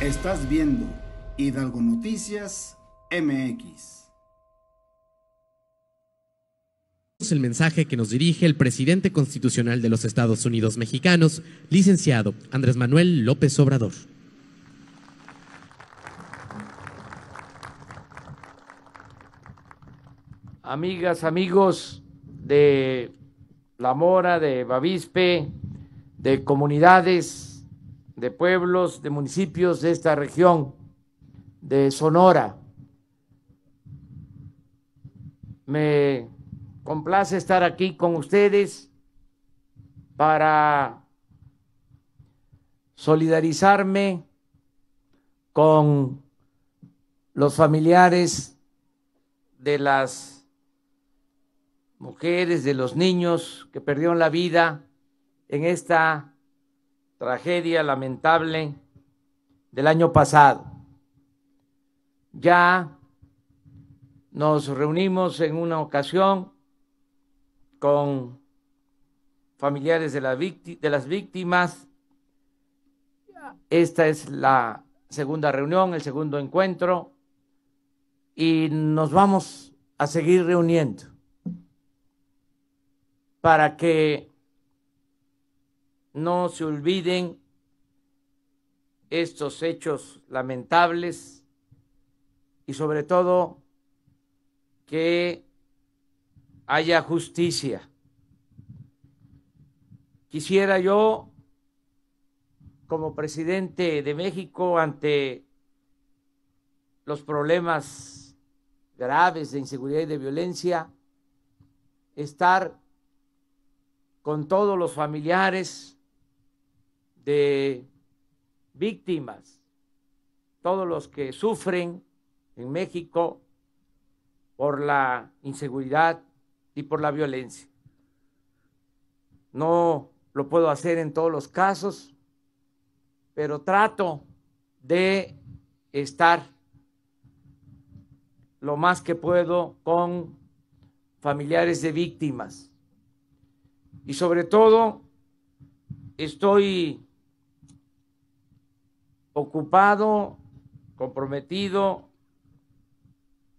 Estás viendo Hidalgo Noticias MX. Es el mensaje que nos dirige el presidente constitucional de los Estados Unidos mexicanos, licenciado Andrés Manuel López Obrador. Amigas, amigos de La Mora, de Bavispe, de comunidades de pueblos, de municipios de esta región, de Sonora. Me complace estar aquí con ustedes para solidarizarme con los familiares de las mujeres, de los niños que perdieron la vida en esta tragedia lamentable del año pasado. Ya nos reunimos en una ocasión con familiares de, la de las víctimas. Esta es la segunda reunión, el segundo encuentro, y nos vamos a seguir reuniendo para que no se olviden estos hechos lamentables y sobre todo que haya justicia. Quisiera yo, como presidente de México, ante los problemas graves de inseguridad y de violencia, estar con todos los familiares, de víctimas, todos los que sufren en México por la inseguridad y por la violencia. No lo puedo hacer en todos los casos, pero trato de estar lo más que puedo con familiares de víctimas. Y sobre todo, estoy ocupado, comprometido,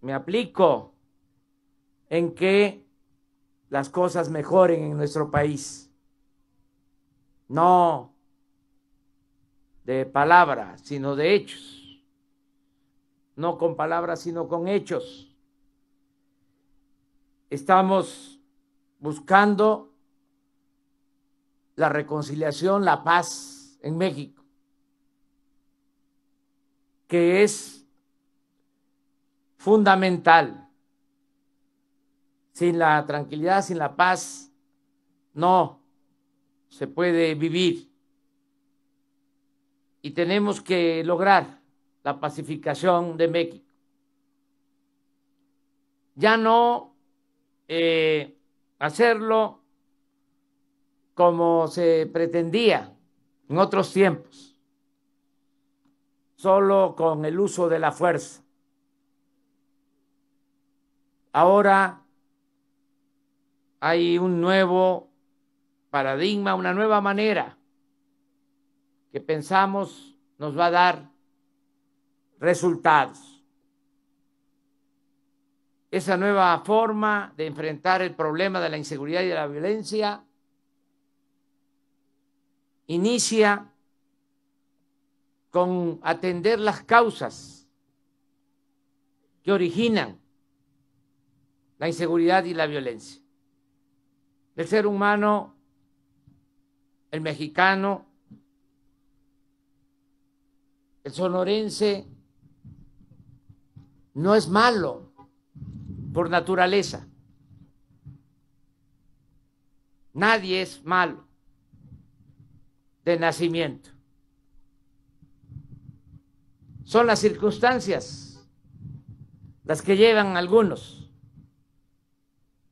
me aplico en que las cosas mejoren en nuestro país. No de palabras, sino de hechos. No con palabras, sino con hechos. Estamos buscando la reconciliación, la paz en México que es fundamental. Sin la tranquilidad, sin la paz, no se puede vivir. Y tenemos que lograr la pacificación de México. Ya no eh, hacerlo como se pretendía en otros tiempos solo con el uso de la fuerza. Ahora hay un nuevo paradigma, una nueva manera que pensamos nos va a dar resultados. Esa nueva forma de enfrentar el problema de la inseguridad y de la violencia inicia con atender las causas que originan la inseguridad y la violencia. El ser humano, el mexicano, el sonorense, no es malo por naturaleza. Nadie es malo de nacimiento son las circunstancias las que llevan a algunos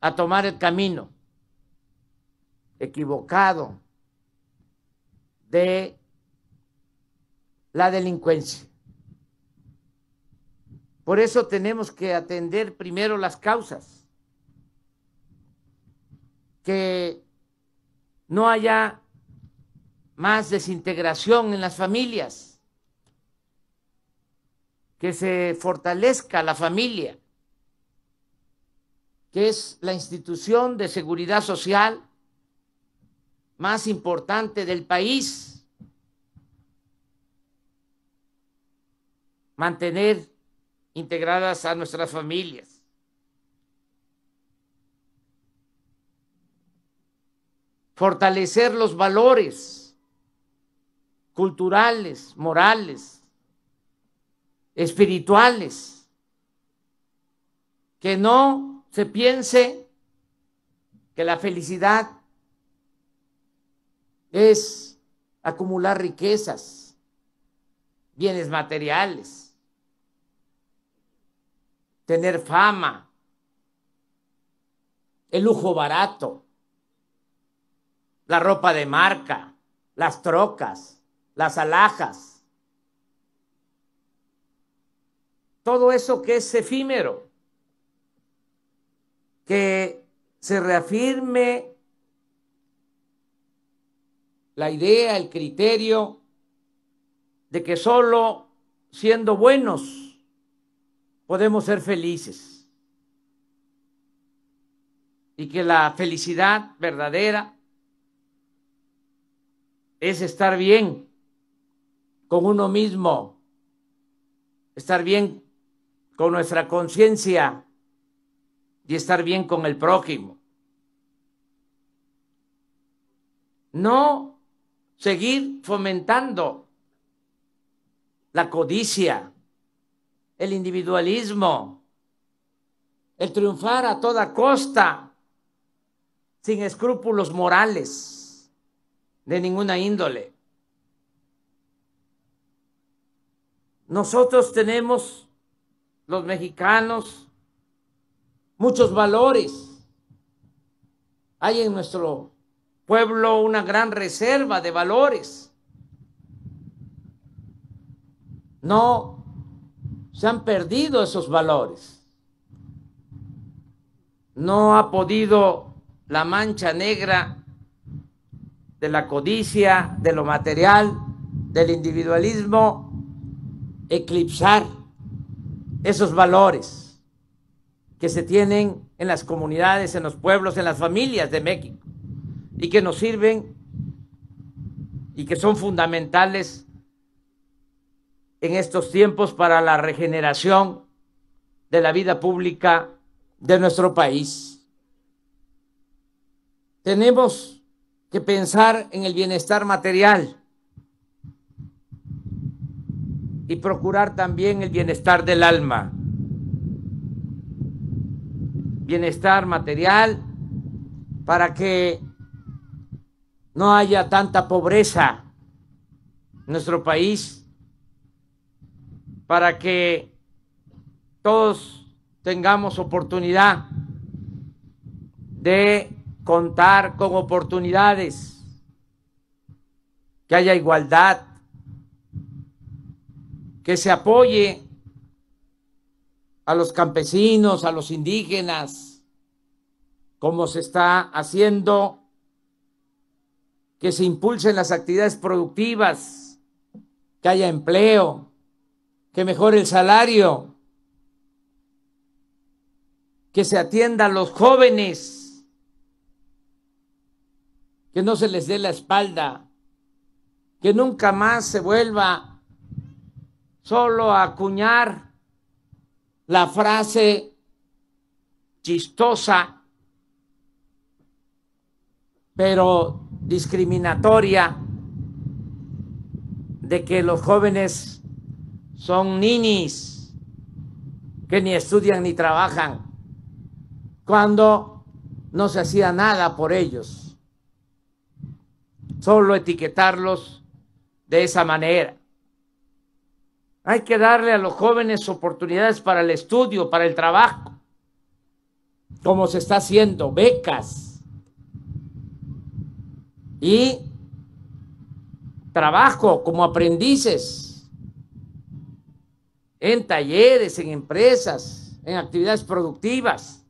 a tomar el camino equivocado de la delincuencia. Por eso tenemos que atender primero las causas, que no haya más desintegración en las familias, que se fortalezca la familia, que es la institución de seguridad social más importante del país. Mantener integradas a nuestras familias. Fortalecer los valores culturales, morales, espirituales, que no se piense que la felicidad es acumular riquezas, bienes materiales, tener fama, el lujo barato, la ropa de marca, las trocas, las alhajas todo eso que es efímero, que se reafirme la idea, el criterio de que solo siendo buenos podemos ser felices y que la felicidad verdadera es estar bien con uno mismo, estar bien con nuestra conciencia y estar bien con el prójimo. No seguir fomentando la codicia, el individualismo, el triunfar a toda costa, sin escrúpulos morales de ninguna índole. Nosotros tenemos los mexicanos, muchos valores. Hay en nuestro pueblo una gran reserva de valores. No se han perdido esos valores. No ha podido la mancha negra de la codicia, de lo material, del individualismo, eclipsar esos valores que se tienen en las comunidades, en los pueblos, en las familias de México y que nos sirven y que son fundamentales en estos tiempos para la regeneración de la vida pública de nuestro país. Tenemos que pensar en el bienestar material y procurar también el bienestar del alma, bienestar material, para que no haya tanta pobreza en nuestro país, para que todos tengamos oportunidad de contar con oportunidades, que haya igualdad, que se apoye a los campesinos, a los indígenas, como se está haciendo, que se impulsen las actividades productivas, que haya empleo, que mejore el salario, que se atienda a los jóvenes, que no se les dé la espalda, que nunca más se vuelva solo acuñar la frase chistosa, pero discriminatoria, de que los jóvenes son ninis, que ni estudian ni trabajan, cuando no se hacía nada por ellos. Solo etiquetarlos de esa manera. Hay que darle a los jóvenes oportunidades para el estudio, para el trabajo, como se está haciendo, becas y trabajo como aprendices en talleres, en empresas, en actividades productivas,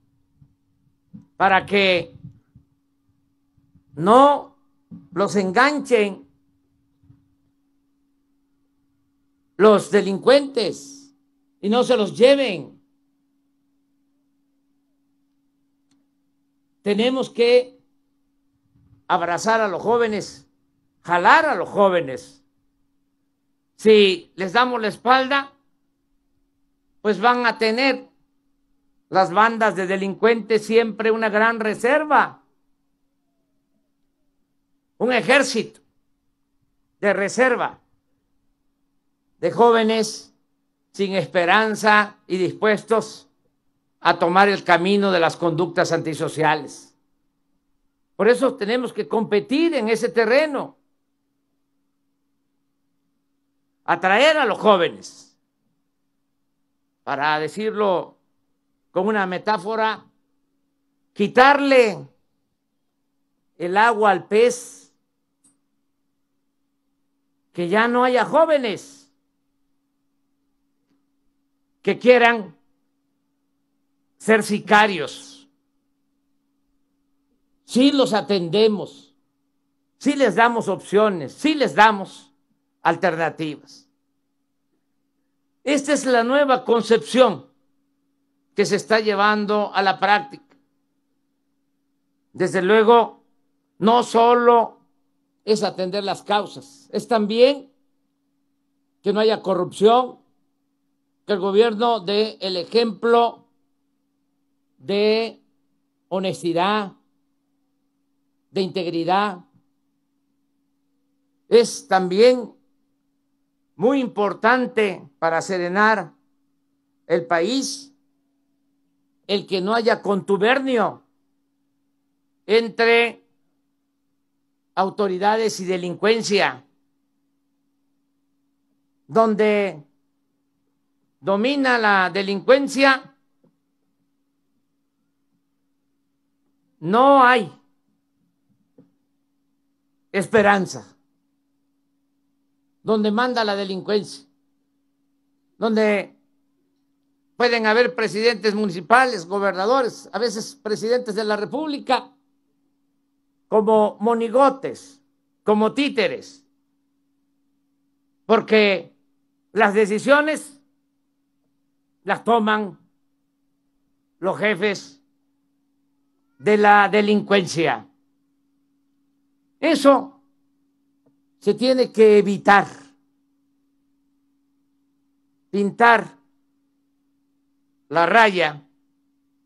para que no los enganchen los delincuentes y no se los lleven. Tenemos que abrazar a los jóvenes, jalar a los jóvenes. Si les damos la espalda, pues van a tener las bandas de delincuentes siempre una gran reserva, un ejército de reserva de jóvenes sin esperanza y dispuestos a tomar el camino de las conductas antisociales. Por eso tenemos que competir en ese terreno, atraer a los jóvenes, para decirlo con una metáfora, quitarle el agua al pez, que ya no haya jóvenes que quieran ser sicarios. si los atendemos, si les damos opciones, si les damos alternativas. Esta es la nueva concepción que se está llevando a la práctica. Desde luego, no solo es atender las causas, es también que no haya corrupción, que el gobierno dé el ejemplo de honestidad, de integridad. Es también muy importante para serenar el país el que no haya contubernio entre autoridades y delincuencia, donde domina la delincuencia, no hay esperanza. Donde manda la delincuencia, donde pueden haber presidentes municipales, gobernadores, a veces presidentes de la República, como monigotes, como títeres, porque las decisiones las toman los jefes de la delincuencia. Eso se tiene que evitar. Pintar la raya,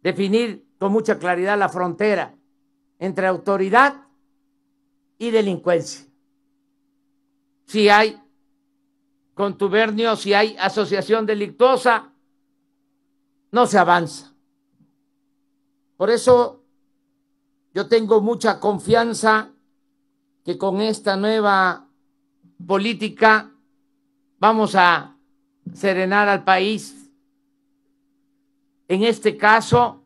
definir con mucha claridad la frontera entre autoridad y delincuencia. Si hay contubernio, si hay asociación delictuosa, no se avanza. Por eso yo tengo mucha confianza que con esta nueva política vamos a serenar al país. En este caso,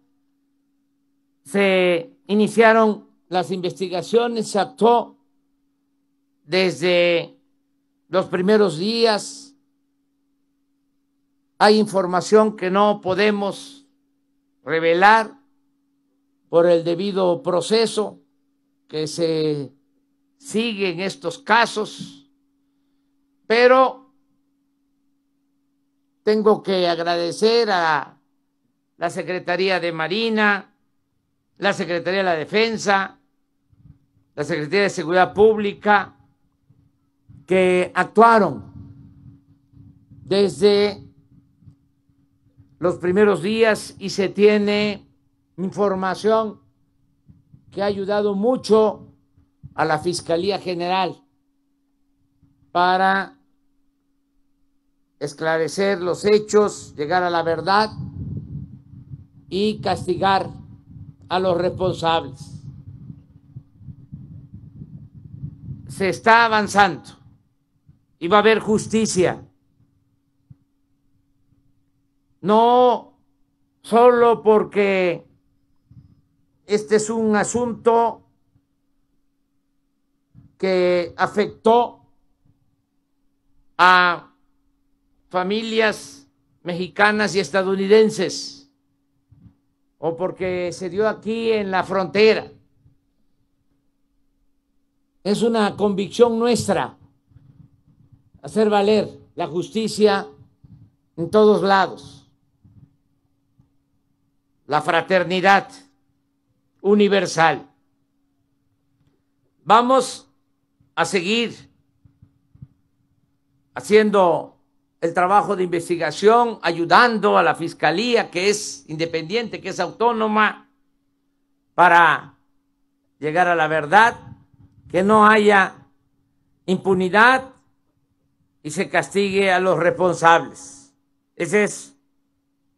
se iniciaron las investigaciones, se actuó desde los primeros días hay información que no podemos revelar por el debido proceso que se sigue en estos casos, pero tengo que agradecer a la Secretaría de Marina, la Secretaría de la Defensa, la Secretaría de Seguridad Pública, que actuaron desde los primeros días y se tiene información que ha ayudado mucho a la Fiscalía General para esclarecer los hechos, llegar a la verdad y castigar a los responsables. Se está avanzando y va a haber justicia no solo porque este es un asunto que afectó a familias mexicanas y estadounidenses o porque se dio aquí en la frontera. Es una convicción nuestra hacer valer la justicia en todos lados la fraternidad universal. Vamos a seguir haciendo el trabajo de investigación, ayudando a la Fiscalía, que es independiente, que es autónoma, para llegar a la verdad, que no haya impunidad y se castigue a los responsables. Ese es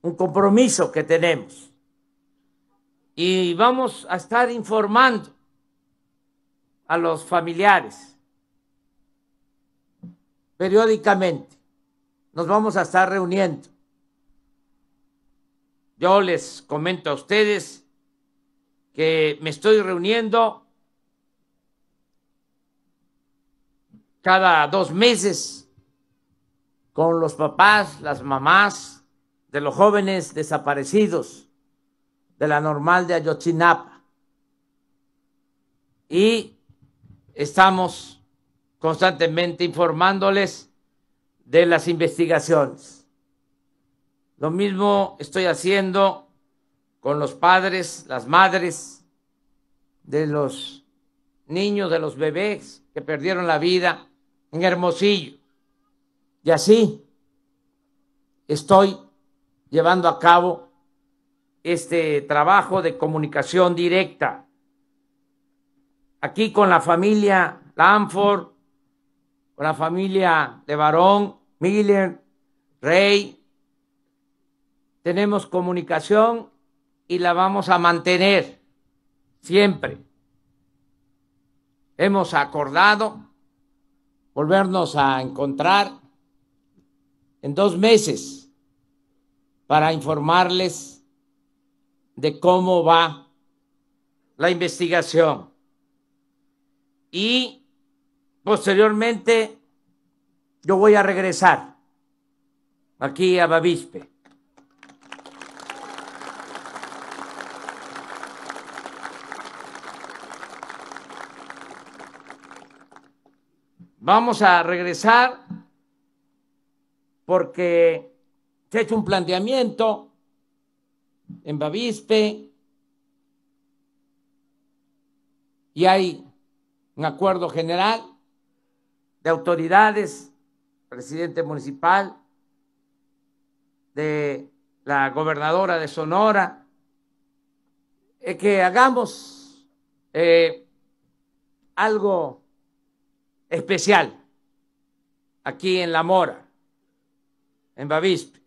un compromiso que tenemos y vamos a estar informando a los familiares periódicamente. Nos vamos a estar reuniendo. Yo les comento a ustedes que me estoy reuniendo cada dos meses con los papás, las mamás de los jóvenes desaparecidos de la normal de Ayotzinapa. Y estamos constantemente informándoles de las investigaciones. Lo mismo estoy haciendo con los padres, las madres de los niños, de los bebés que perdieron la vida en Hermosillo. Y así estoy llevando a cabo este trabajo de comunicación directa. Aquí con la familia Lanford, con la familia de Barón, Miller, Rey, tenemos comunicación y la vamos a mantener siempre. Hemos acordado volvernos a encontrar en dos meses para informarles de cómo va la investigación. Y posteriormente yo voy a regresar aquí a Bavispe. Vamos a regresar porque se ha hecho un planteamiento en Bavispe, y hay un acuerdo general de autoridades, presidente municipal, de la gobernadora de Sonora, eh, que hagamos eh, algo especial aquí en La Mora, en Bavispe.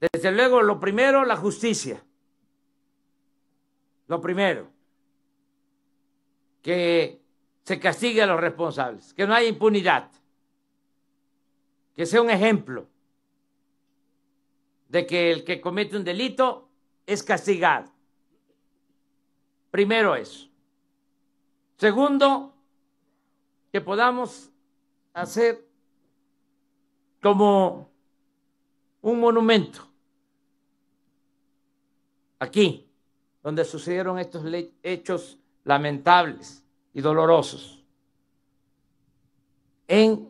Desde luego, lo primero, la justicia. Lo primero. Que se castigue a los responsables, que no haya impunidad. Que sea un ejemplo de que el que comete un delito es castigado. Primero eso. Segundo, que podamos hacer como un monumento aquí, donde sucedieron estos hechos lamentables y dolorosos, en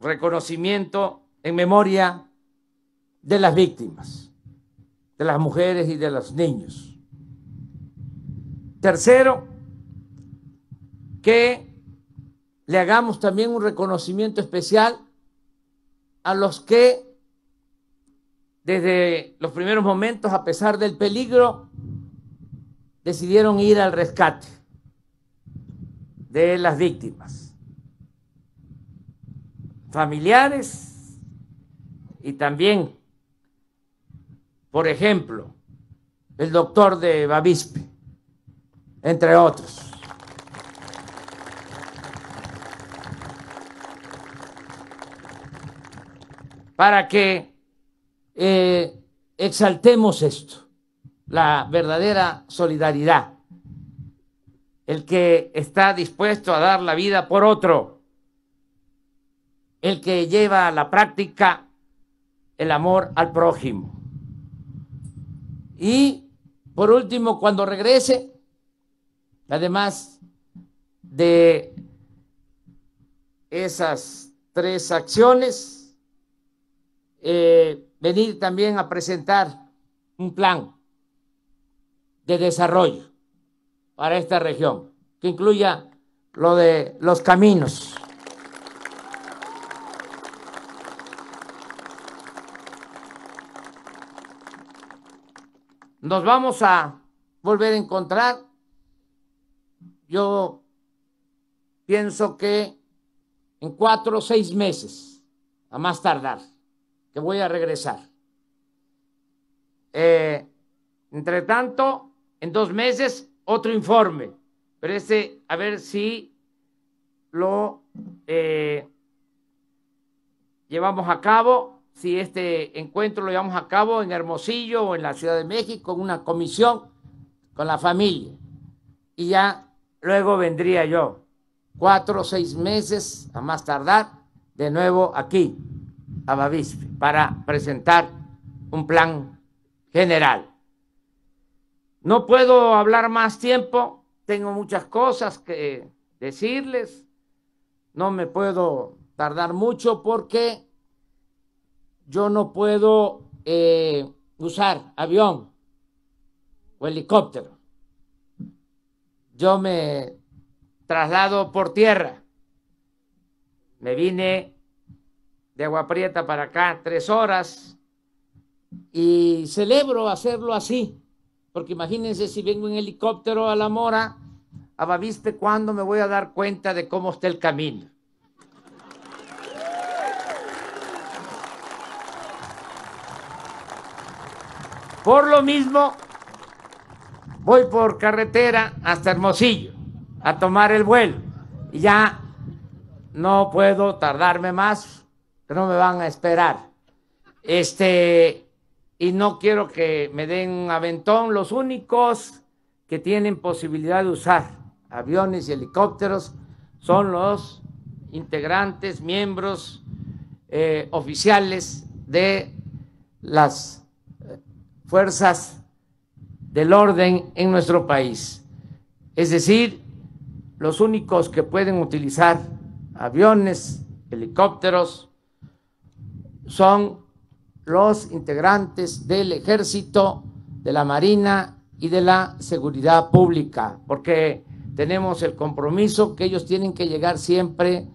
reconocimiento, en memoria de las víctimas, de las mujeres y de los niños. Tercero, que le hagamos también un reconocimiento especial a los que desde los primeros momentos, a pesar del peligro, decidieron ir al rescate de las víctimas, familiares y también, por ejemplo, el doctor de Bavispe, entre otros. Para que eh, exaltemos esto, la verdadera solidaridad, el que está dispuesto a dar la vida por otro, el que lleva a la práctica el amor al prójimo. Y por último, cuando regrese, además de esas tres acciones, eh, venir también a presentar un plan de desarrollo para esta región, que incluya lo de los caminos. Nos vamos a volver a encontrar. Yo pienso que en cuatro o seis meses, a más tardar que voy a regresar. Eh, entre tanto, en dos meses, otro informe. Pero este, a ver si lo eh, llevamos a cabo, si este encuentro lo llevamos a cabo en Hermosillo o en la Ciudad de México, en una comisión con la familia. Y ya luego vendría yo, cuatro o seis meses a más tardar, de nuevo aquí para presentar un plan general. No puedo hablar más tiempo, tengo muchas cosas que decirles, no me puedo tardar mucho porque yo no puedo eh, usar avión o helicóptero. Yo me traslado por tierra. Me vine de Agua Prieta para acá, tres horas. Y celebro hacerlo así, porque imagínense si vengo en helicóptero a La Mora, a ¿cuándo me voy a dar cuenta de cómo está el camino? Por lo mismo, voy por carretera hasta Hermosillo a tomar el vuelo. Y ya no puedo tardarme más no me van a esperar. Este, y no quiero que me den aventón. Los únicos que tienen posibilidad de usar aviones y helicópteros son los integrantes, miembros eh, oficiales de las eh, fuerzas del orden en nuestro país. Es decir, los únicos que pueden utilizar aviones, helicópteros, son los integrantes del ejército, de la marina y de la seguridad pública, porque tenemos el compromiso que ellos tienen que llegar siempre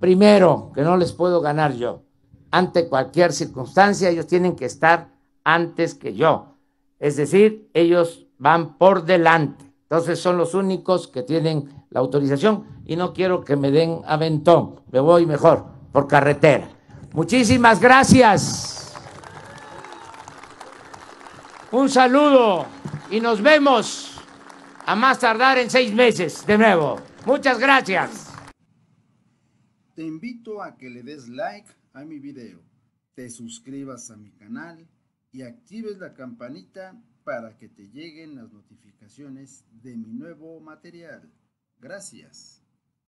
primero, que no les puedo ganar yo. Ante cualquier circunstancia, ellos tienen que estar antes que yo. Es decir, ellos van por delante. Entonces son los únicos que tienen la autorización y no quiero que me den aventón. Me voy mejor por carretera. Muchísimas gracias. Un saludo y nos vemos a más tardar en seis meses de nuevo. Muchas gracias. Te invito a que le des like a mi video, te suscribas a mi canal y actives la campanita para que te lleguen las notificaciones de mi nuevo material. Gracias.